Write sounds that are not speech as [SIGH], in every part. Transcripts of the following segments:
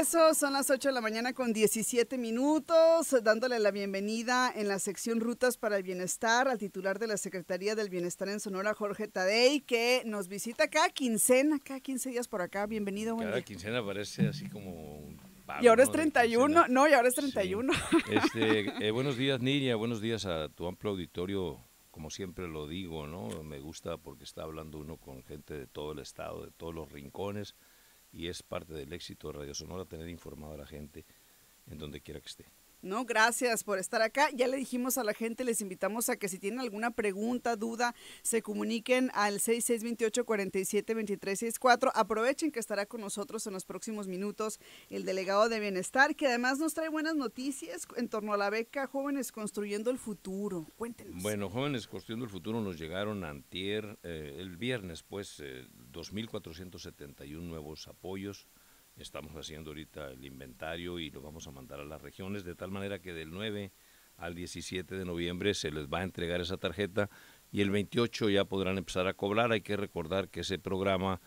Eso son las 8 de la mañana con 17 minutos, dándole la bienvenida en la sección Rutas para el Bienestar al titular de la Secretaría del Bienestar en Sonora, Jorge Tadei, que nos visita cada quincena, cada 15 días por acá. Bienvenido, buen Cada quincena parece así como Y ahora es 31, no, y ahora es 31. Este, [LAUGHS] eh, buenos días, Niña, buenos días a tu amplio auditorio como siempre lo digo, ¿no? Me gusta porque está hablando uno con gente de todo el estado, de todos los rincones, y es parte del éxito de Radio Sonora tener informado a la gente en donde quiera que esté. No, gracias por estar acá. Ya le dijimos a la gente, les invitamos a que si tienen alguna pregunta, duda, se comuniquen al 6628 Aprovechen que estará con nosotros en los próximos minutos el delegado de Bienestar, que además nos trae buenas noticias en torno a la beca Jóvenes Construyendo el Futuro. Cuéntenos. Bueno, Jóvenes Construyendo el Futuro nos llegaron antier, eh, el viernes, pues, 2.471 eh, nuevos apoyos Estamos haciendo ahorita el inventario y lo vamos a mandar a las regiones, de tal manera que del 9 al 17 de noviembre se les va a entregar esa tarjeta y el 28 ya podrán empezar a cobrar. Hay que recordar que ese programa,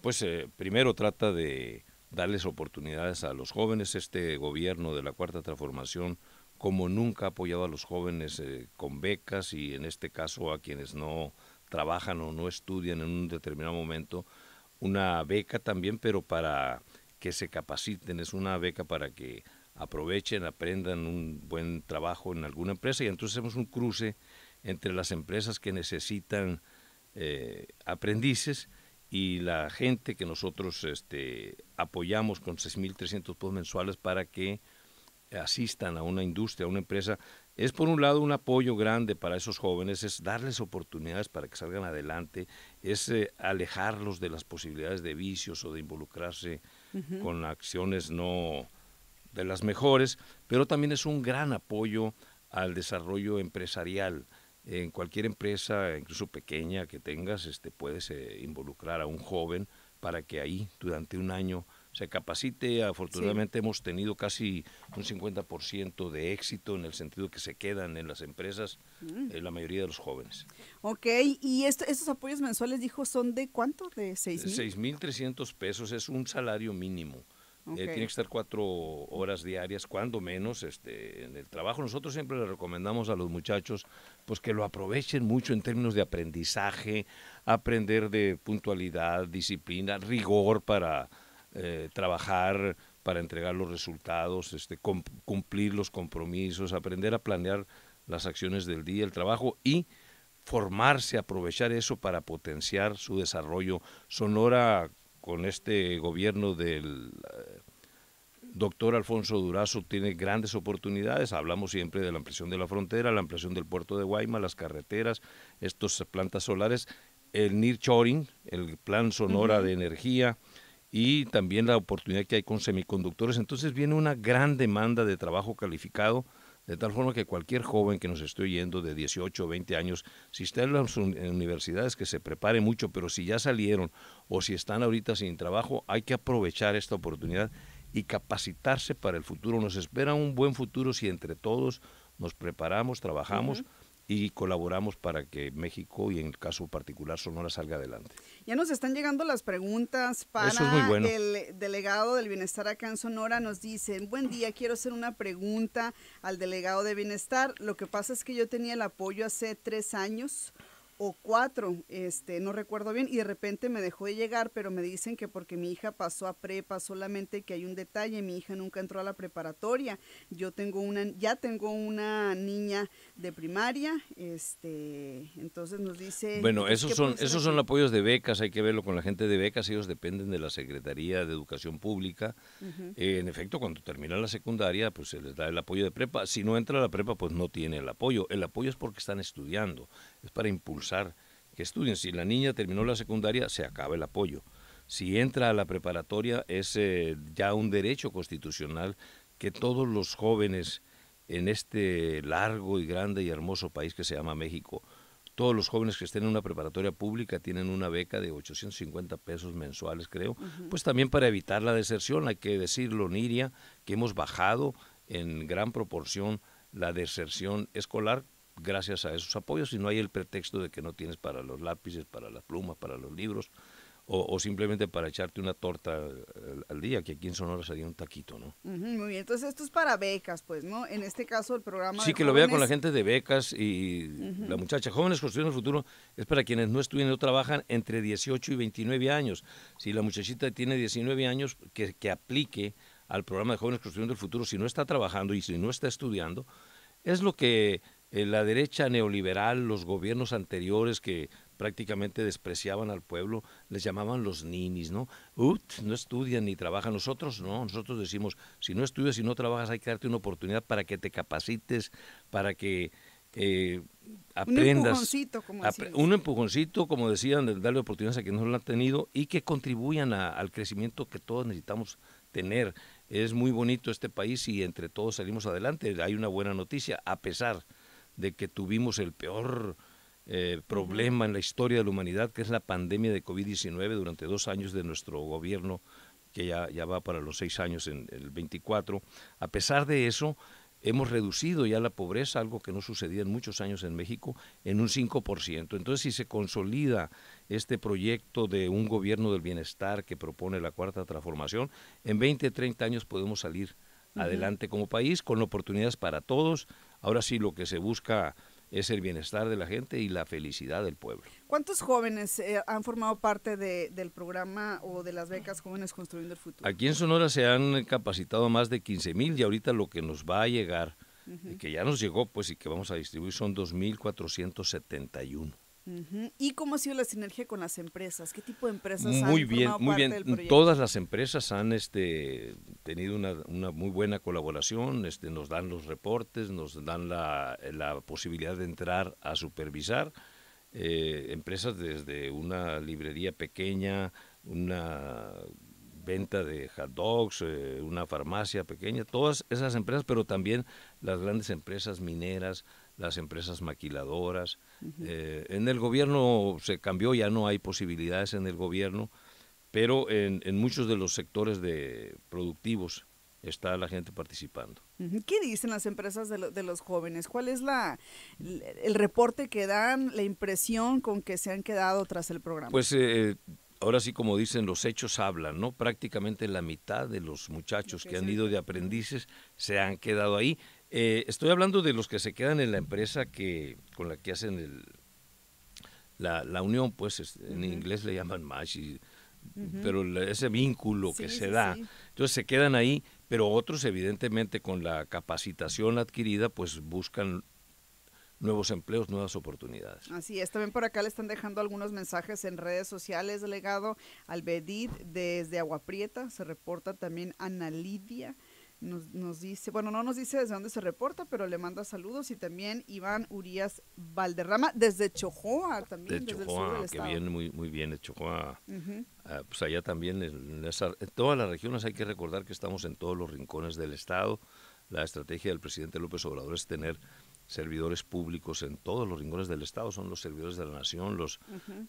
pues eh, primero trata de darles oportunidades a los jóvenes. Este gobierno de la Cuarta Transformación, como nunca, ha apoyado a los jóvenes eh, con becas y en este caso a quienes no trabajan o no estudian en un determinado momento, una beca también, pero para que se capaciten, es una beca para que aprovechen, aprendan un buen trabajo en alguna empresa y entonces hacemos un cruce entre las empresas que necesitan eh, aprendices y la gente que nosotros este, apoyamos con 6.300 pesos mensuales para que asistan a una industria, a una empresa, es por un lado un apoyo grande para esos jóvenes, es darles oportunidades para que salgan adelante, es eh, alejarlos de las posibilidades de vicios o de involucrarse con acciones no de las mejores, pero también es un gran apoyo al desarrollo empresarial. En cualquier empresa, incluso pequeña que tengas, este, puedes eh, involucrar a un joven para que ahí durante un año se capacite. Afortunadamente hemos tenido casi un 50% de éxito en el sentido que se quedan en las empresas mm. eh, la mayoría de los jóvenes. Ok, y estos apoyos mensuales, dijo, son de cuánto? De 6,000? mil. 6.300 pesos es un salario mínimo. Eh, tiene que estar cuatro horas diarias, cuando menos, este, en el trabajo. Nosotros siempre le recomendamos a los muchachos pues que lo aprovechen mucho en términos de aprendizaje, aprender de puntualidad, disciplina, rigor para eh, trabajar para entregar los resultados, este, cumplir los compromisos, aprender a planear las acciones del día, el trabajo y formarse, aprovechar eso para potenciar su desarrollo. Sonora, con este gobierno del eh, doctor Alfonso Durazo, tiene grandes oportunidades. Hablamos siempre de la ampliación de la frontera, la ampliación del puerto de Guayma, las carreteras, estas eh, plantas solares, el NIR Choring, el Plan Sonora de Energía, y también la oportunidad que hay con semiconductores. Entonces viene una gran demanda de trabajo calificado, de tal forma que cualquier joven que nos esté oyendo de 18 o 20 años, si está en las universidades, que se prepare mucho, pero si ya salieron o si están ahorita sin trabajo, hay que aprovechar esta oportunidad y capacitarse para el futuro. Nos espera un buen futuro si entre todos nos preparamos, trabajamos. y colaboramos para que México y en el caso particular Sonora salga adelante. Ya nos están llegando las preguntas para el delegado del bienestar acá en Sonora. Nos dicen, buen día, quiero hacer una pregunta al delegado de bienestar. Lo que pasa es que yo tenía el apoyo hace tres años o cuatro, este, no recuerdo bien, y de repente me dejó de llegar, pero me dicen que porque mi hija pasó a prepa, solamente que hay un detalle, mi hija nunca entró a la preparatoria. Yo tengo una, ya tengo una niña de primaria, este, entonces nos dice Bueno, pues, esos son, esos son apoyos de becas, hay que verlo con la gente de becas, ellos dependen de la Secretaría de Educación Pública. Eh, en efecto, cuando termina la secundaria, pues se les da el apoyo de prepa. Si no entra a la prepa, pues no tiene el apoyo. El apoyo es porque están estudiando es para impulsar que estudien. Si la niña terminó la secundaria, se acaba el apoyo. Si entra a la preparatoria, es eh, ya un derecho constitucional que todos los jóvenes en este largo y grande y hermoso país que se llama México, todos los jóvenes que estén en una preparatoria pública tienen una beca de 850 pesos mensuales, creo, pues también para evitar la deserción, hay que decirlo, Niria, que hemos bajado en gran proporción la deserción escolar gracias a esos apoyos y no hay el pretexto de que no tienes para los lápices, para las plumas, para los libros o, simplemente para echarte una torta eh, al, día, que aquí en Sonora salía un taquito, ¿no? muy bien, entonces esto es para becas, pues, ¿no? En este caso el programa... Sí, que lo vea con la gente de becas y la muchacha. Jóvenes Construyendo el Futuro es para quienes no estudian o trabajan entre 18 y 29 años. Si la muchachita tiene 19 años, que, que aplique al programa de Jóvenes Construyendo el Futuro si no está trabajando y si no está estudiando, es lo que eh, la derecha neoliberal, los gobiernos anteriores que prácticamente despreciaban al pueblo, les llamaban los ninis, ¿no? no estudian ni trabajan. Nosotros no, nosotros decimos, si no estudias y no trabajas hay que darte una oportunidad para que te capacites, para que eh, aprendas. Un empujoncito, como un empujoncito, como decían, de darle oportunidades a quienes no lo han tenido y que contribuyan al crecimiento que todos necesitamos tener. Es muy bonito este país y entre todos salimos adelante. Hay una buena noticia, a pesar de que tuvimos el peor eh, problema en la historia de la humanidad, que es la pandemia de COVID-19 durante dos años de nuestro gobierno, que ya, ya va para los seis años en el 24. A pesar de eso, hemos reducido ya la pobreza, algo que no sucedía en muchos años en México, en un 5%. Entonces, si se consolida este proyecto de un gobierno del bienestar que propone la cuarta transformación, en 20, 30 años podemos salir adelante como país, con oportunidades para todos. Ahora sí lo que se busca es el bienestar de la gente y la felicidad del pueblo. ¿Cuántos jóvenes eh, han formado parte de, del programa o de las becas Jóvenes Construyendo el Futuro? Aquí en Sonora se han capacitado más de 15 mil y ahorita lo que nos va a llegar, y eh, que ya nos llegó pues y que vamos a distribuir son 2.471. ¿Y cómo ha sido la sinergia con las empresas? ¿Qué tipo de empresas muy han bien, muy bien. Todas las empresas han este, tenido una, muy buena colaboración, este, nos dan los reportes, nos dan la, posibilidad de entrar a supervisar. Eh, empresas desde una librería pequeña, una venta de hot dogs, eh, una farmacia pequeña, todas esas empresas, pero también las grandes empresas mineras, las empresas maquiladoras. Eh, en el gobierno se cambió, ya no hay posibilidades en el gobierno, pero en, muchos de los sectores de productivos está la gente participando. ¿Qué dicen las empresas de, los jóvenes? ¿Cuál es la, el reporte que dan, la impresión con que se han quedado tras el programa? Pues eh, eh, ahora sí, como dicen, los hechos hablan, ¿no? Prácticamente la mitad de los muchachos que han ido de aprendices se han quedado ahí eh, estoy hablando de los que se quedan en la empresa que, con la que hacen la, la unión, pues en inglés le llaman match, pero ese vínculo que se da. Entonces se quedan ahí, pero otros evidentemente con la capacitación adquirida, pues buscan nuevos empleos, nuevas oportunidades. Así es, también por acá le están dejando algunos mensajes en redes sociales, legado al Bedid desde Aguaprieta, se reporta también Ana Lidia nos, dice, bueno, no nos dice desde dónde se reporta, pero le manda saludos y también Iván Urias Valderrama desde Chojoa también. desde que muy, muy bien, de Chojoa. Ah, pues allá también, en, todas las regiones hay que recordar que estamos en todos los rincones del estado. La estrategia del presidente López Obrador es tener servidores públicos en todos los rincones del Estado, son los servidores de la nación, los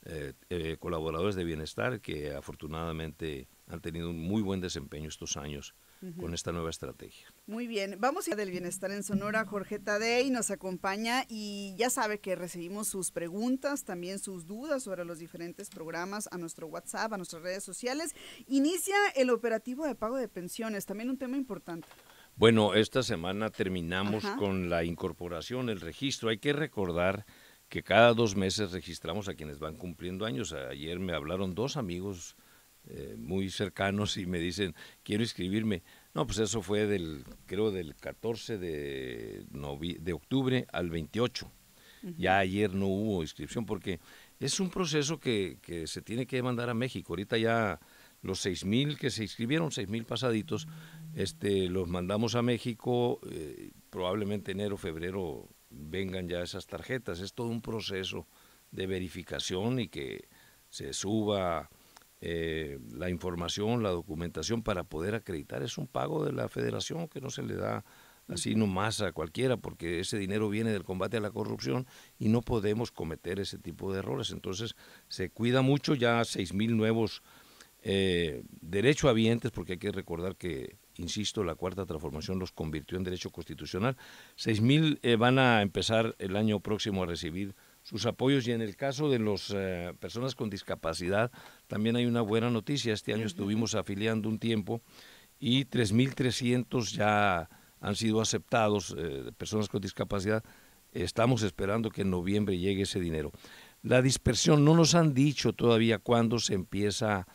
eh, eh, colaboradores de bienestar que afortunadamente han tenido un muy buen desempeño estos años con esta nueva estrategia. Muy bien, vamos ya del bienestar en Sonora. Jorge Tadei nos acompaña y ya sabe que recibimos sus preguntas, también sus dudas sobre los diferentes programas a nuestro WhatsApp, a nuestras redes sociales. Inicia el operativo de pago de pensiones, también un tema importante. Bueno, esta semana terminamos con la incorporación, el registro. Hay que recordar que cada dos meses registramos a quienes van cumpliendo años. Ayer me hablaron dos amigos eh, muy cercanos y me dicen, quiero inscribirme. No, pues eso fue del, creo, del 14 de, de octubre al 28. Ya ayer no hubo inscripción porque es un proceso que, se tiene que mandar a México. Ahorita ya los 6.000 que se inscribieron, 6.000 pasaditos, este, los mandamos a México, eh, probablemente enero, febrero vengan ya esas tarjetas. Es todo un proceso de verificación y que se suba eh, la información, la documentación para poder acreditar. Es un pago de la federación que no se le da así nomás a cualquiera, porque ese dinero viene del combate a la corrupción y no podemos cometer ese tipo de errores. Entonces se cuida mucho, ya 6.000 nuevos eh, derechohabientes, porque hay que recordar que, insisto, la cuarta transformación los convirtió en derecho constitucional. 6.000 mil eh, van a empezar el año próximo a recibir sus apoyos y en el caso de las eh, personas con discapacidad también hay una buena noticia. Este año estuvimos afiliando un tiempo y 3.300 ya han sido aceptados, eh, personas con discapacidad. Estamos esperando que en noviembre llegue ese dinero. La dispersión, no nos han dicho todavía cuándo se empieza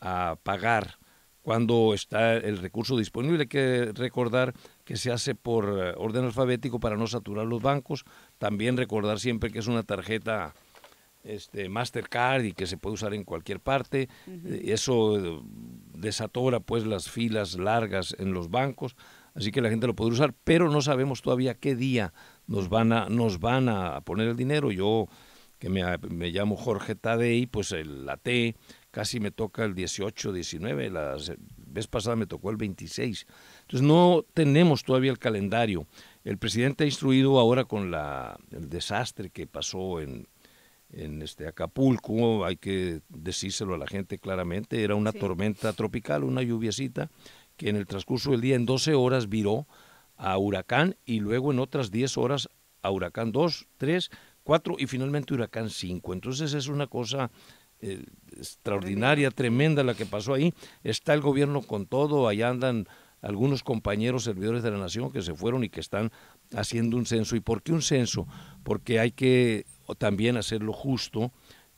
a pagar, cuándo está el recurso disponible. Hay que recordar que se hace por eh, orden alfabético para no saturar los bancos, también recordar siempre que es una tarjeta este, Mastercard y que se puede usar en cualquier parte. Eh, eso eh, desatora pues las filas largas en los bancos, así que la gente lo puede usar, pero no sabemos todavía qué día nos van a, nos van a poner el dinero. Yo, que me, llamo Jorge Tadei, pues el, la T casi me toca el 18, 19, la vez pasada me tocó el 26. Entonces no tenemos todavía el calendario. El presidente ha instruido ahora con el desastre que pasó en, este, Acapulco, hay que decírselo a la gente claramente, era una tormenta tropical, una lluviecita, que en el transcurso del día en 12 horas viró a huracán y luego en otras 10 horas a huracán 2, 3, 4 y finalmente huracán 5. Entonces es una cosa eh, extraordinaria, tremenda la que pasó ahí. Está el gobierno con todo, allá andan algunos compañeros servidores de la nación que se fueron y que están haciendo un censo. ¿Y por qué un censo? Porque hay que también hacerlo justo,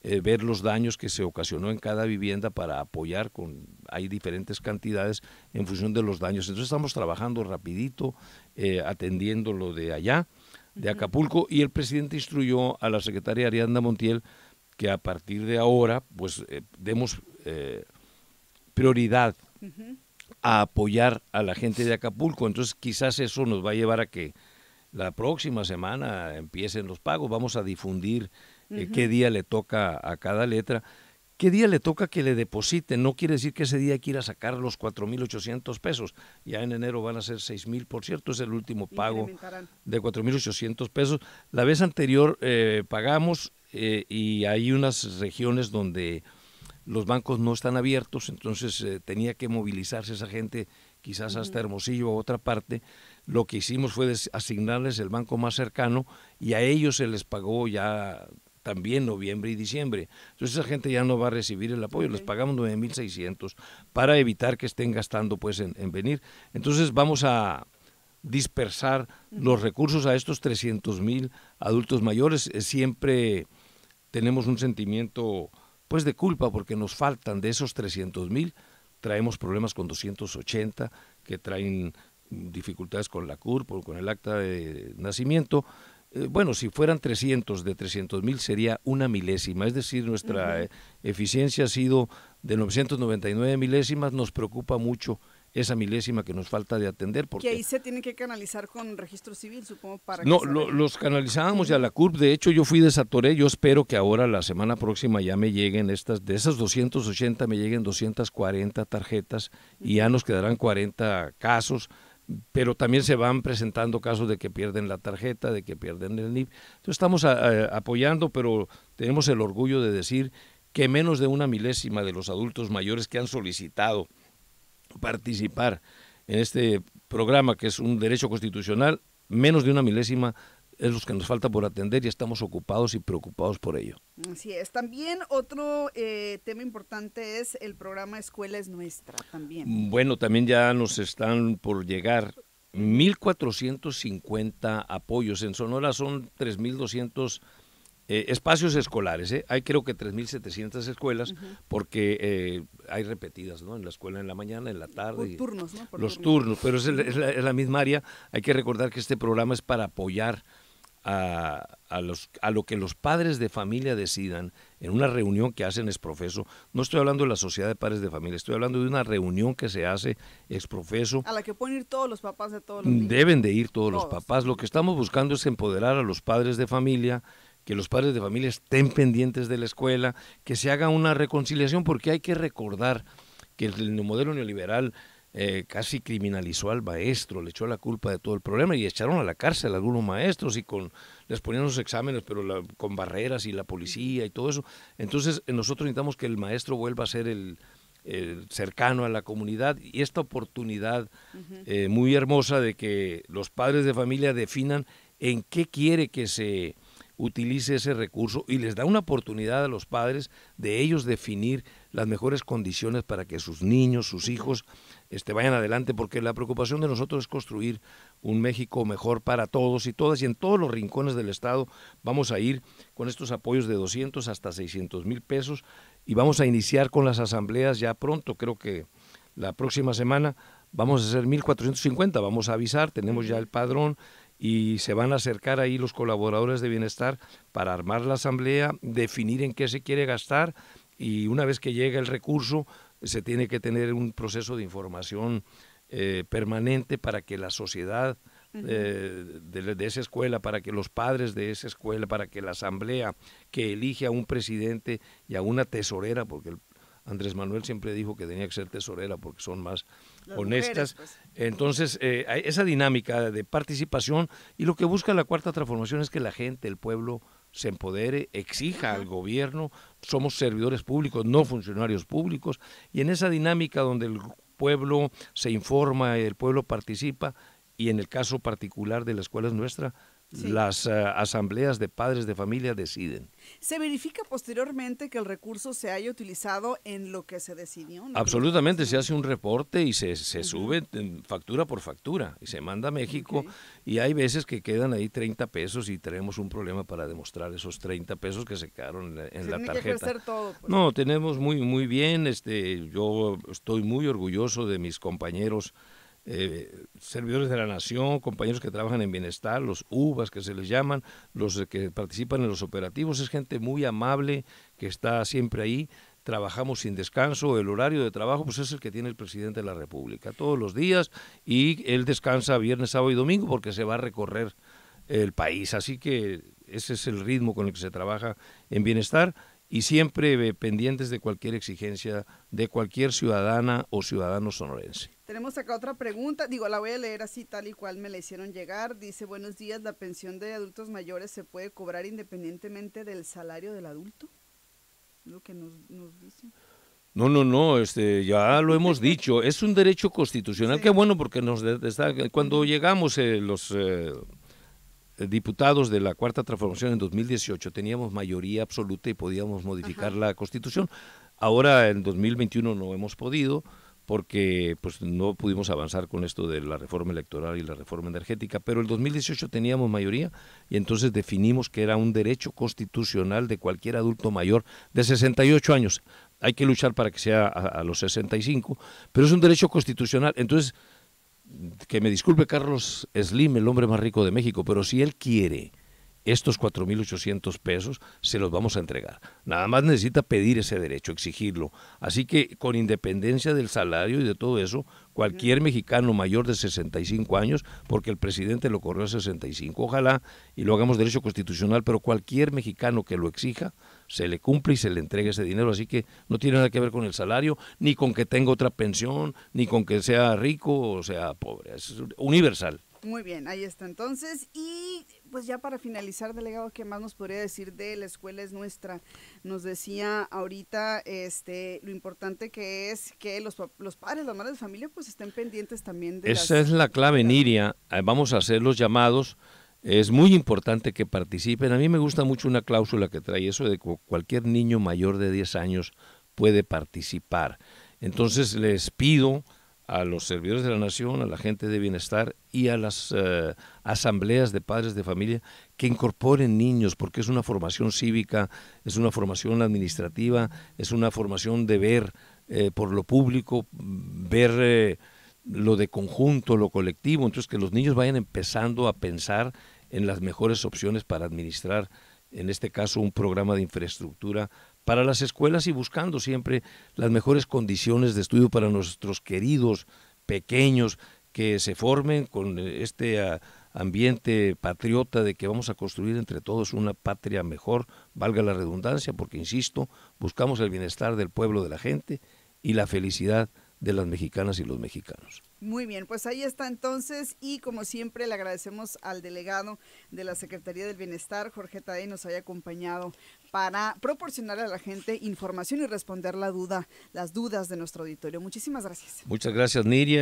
eh, ver los daños que se ocasionó en cada vivienda para apoyar con hay diferentes cantidades en función de los daños. Entonces estamos trabajando rapidito, eh, atendiendo lo de allá, de Acapulco, y el presidente instruyó a la secretaria arianda Montiel que a partir de ahora pues eh, demos prioridad a apoyar a la gente de Acapulco. Entonces quizás eso nos va a llevar a que la próxima semana empiecen los pagos, vamos a difundir eh, qué día le toca a cada letra, qué día le toca que le depositen, no quiere decir que ese día hay que ir a sacar los 4.800 pesos, ya en enero van a ser 6.000, por cierto, es el último pago de 4.800 pesos. La vez anterior eh, pagamos eh, y hay unas regiones donde los bancos no están abiertos, entonces eh, tenía que movilizarse esa gente quizás hasta Hermosillo o otra parte. Lo que hicimos fue asignarles el banco más cercano y a ellos se les pagó ya también noviembre y diciembre. Entonces esa gente ya no va a recibir el apoyo, les pagamos 9.600 para evitar que estén gastando pues en, venir. Entonces vamos a dispersar los recursos a estos 300.000 adultos mayores. Eh, siempre tenemos un sentimiento pues de culpa porque nos faltan de esos 300.000, traemos problemas con 280 que traen dificultades con la CURP, con el acta de nacimiento. Eh, bueno, si fueran 300 de 300.000 sería una milésima, es decir, nuestra eficiencia ha sido de 999 milésimas, nos preocupa mucho esa milésima que nos falta de atender. Porque... Que ahí se tiene que canalizar con registro civil, supongo, para... No, que No, los canalizábamos ya la CURP, de hecho yo fui de Satoré, yo espero que ahora la semana próxima ya me lleguen estas, de esas 280 me lleguen 240 tarjetas y ya nos quedarán 40 casos pero también se van presentando casos de que pierden la tarjeta, de que pierden el NIP. Entonces estamos apoyando, pero tenemos el orgullo de decir que menos de una milésima de los adultos mayores que han solicitado participar en este programa, que es un derecho constitucional, menos de una milésima es los que nos falta por atender y estamos ocupados y preocupados por ello. Así es. También otro eh, tema importante es el programa Escuela es Nuestra también. Bueno, también ya nos están por llegar 1.450 apoyos. En Sonora son 3.200 eh, espacios escolares, eh. hay creo que 3.700 escuelas, escuelas porque eh, hay repetidas, ¿no? En la escuela en la mañana, en la tarde. Los turnos, los turnos, pero es, la, misma área. Hay que recordar que este programa es para apoyar a, los, a lo que los padres de familia decidan en una reunión que hacen exprofeso. No estoy hablando de la sociedad de padres de familia, estoy hablando de una reunión que se hace exprofeso. A la que pueden ir todos los papás de todos los mm, Deben de ir todos. los papás. Lo que estamos buscando es empoderar a los padres de familia que los padres de familia estén pendientes de la escuela, que se haga una reconciliación, porque hay que recordar que el modelo neoliberal eh, casi criminalizó al maestro, le echó la culpa de todo el problema y echaron a la cárcel a algunos maestros y con les ponían los exámenes, pero con barreras y la policía y todo eso. Entonces eh, nosotros necesitamos que el maestro vuelva a ser el, cercano a la comunidad y esta oportunidad eh, muy hermosa de que los padres de familia definan en qué quiere que se utilice ese recurso y les da una oportunidad a los padres de ellos definir las mejores condiciones para que sus niños, sus hijos, este, vayan adelante, porque la preocupación de nosotros es construir un México mejor para todos y todas, y en todos los rincones del Estado vamos a ir con estos apoyos de 200 hasta 600 mil pesos y vamos a iniciar con las asambleas ya pronto, creo que la próxima semana vamos a hacer 1450, vamos a avisar, tenemos ya el padrón, y se van a acercar ahí los colaboradores de bienestar para armar la asamblea, definir en qué se quiere gastar y una vez que llega el recurso se tiene que tener un proceso de información eh, permanente para que la sociedad eh, de, de, esa escuela, para que los padres de esa escuela, para que la asamblea que elige a un presidente y a una tesorera, porque el Andrés Manuel siempre dijo que tenía que ser tesorera porque son más honestas. Pues. Entonces, eh, esa dinámica de participación y lo que busca la cuarta transformación es que la gente, el pueblo, se empodere, exija al gobierno, somos servidores públicos, no funcionarios públicos, y en esa dinámica donde el pueblo se informa, y el pueblo participa, y en el caso particular de la escuela nuestra, las eh, asambleas de padres de familia deciden. ¿Se verifica posteriormente que el recurso se haya utilizado en lo que se decidió? Absolutamente, se hace un reporte y se, se sube factura por factura y se manda a México y hay veces que quedan ahí 30 pesos y tenemos un problema para demostrar esos 30 pesos que se quedaron en la, tarjeta. Pues. No, tenemos muy, muy bien, este, yo estoy muy orgulloso de mis compañeros eh, servidores de la nación, compañeros que trabajan en bienestar, los UVAS que se les llaman, los que participan en los operativos, es gente muy amable que está siempre ahí. Trabajamos sin descanso, el horario de trabajo pues es el que tiene el presidente de la República todos los días y él descansa viernes, sábado y domingo porque se va a recorrer el país. Así que ese es el ritmo con el que se trabaja en bienestar y siempre eh, pendientes de cualquier exigencia de cualquier ciudadana o ciudadano sonorense. Tenemos acá otra pregunta, digo, la voy a leer así tal y cual me la hicieron llegar. Dice, buenos días, ¿la pensión de adultos mayores se puede cobrar independientemente del salario del adulto? Lo que nos, dicen. No, no, no, este, ya lo hemos [LAUGHS] dicho, es un derecho constitucional, que qué bueno porque nos cuando llegamos eh, los... Eh, eh, diputados de la Cuarta Transformación en 2018 teníamos mayoría absoluta y podíamos modificar la Constitución. Ahora en 2021 no hemos podido porque pues no pudimos avanzar con esto de la reforma electoral y la reforma energética, pero el 2018 teníamos mayoría y entonces definimos que era un derecho constitucional de cualquier adulto mayor de 68 años. Hay que luchar para que sea a, a los 65, pero es un derecho constitucional. Entonces, que me disculpe Carlos Slim, el hombre más rico de México, pero si él quiere estos 4.800 pesos se los vamos a entregar. Nada más necesita pedir ese derecho, exigirlo. Así que con independencia del salario y de todo eso, cualquier mexicano mayor de 65 años, porque el presidente lo corrió a 65, ojalá y lo hagamos derecho constitucional, pero cualquier mexicano que lo exija, se le cumple y se le entrega ese dinero. Así que no tiene nada que ver con el salario, ni con que tenga otra pensión, ni con que sea rico o sea pobre. Es universal. Muy bien, ahí está entonces. Y pues ya para finalizar, delegado, ¿qué más nos podría decir de la escuela es nuestra? Nos decía ahorita este lo importante que es que los, los padres, las madres de familia, pues estén pendientes también de... Esa es la clave, Niria. Eh, vamos a hacer los llamados. Es muy importante que participen. A mí me gusta mucho una cláusula que trae eso de que cualquier niño mayor de 10 años puede participar. Entonces les pido a los servidores de la nación, a la gente de bienestar y a las eh, asambleas de padres de familia que incorporen niños, porque es una formación cívica, es una formación administrativa, es una formación de ver eh, por lo público, ver eh, lo de conjunto, lo colectivo, entonces que los niños vayan empezando a pensar en las mejores opciones para administrar en este caso un programa de infraestructura para las escuelas y buscando siempre las mejores condiciones de estudio para nuestros queridos pequeños que se formen con eh, este ah, ambiente patriota de que vamos a construir entre todos una patria mejor, valga la redundancia, porque insisto, buscamos el bienestar del pueblo, de la gente y la felicidad de las mexicanas y los mexicanos. Muy bien, pues ahí está entonces y como siempre le agradecemos al delegado de la Secretaría del Bienestar, Jorge Tadei, nos haya acompañado para proporcionar a la gente información y responder la duda, las dudas de nuestro auditorio. Muchísimas gracias. Muchas gracias, Niria.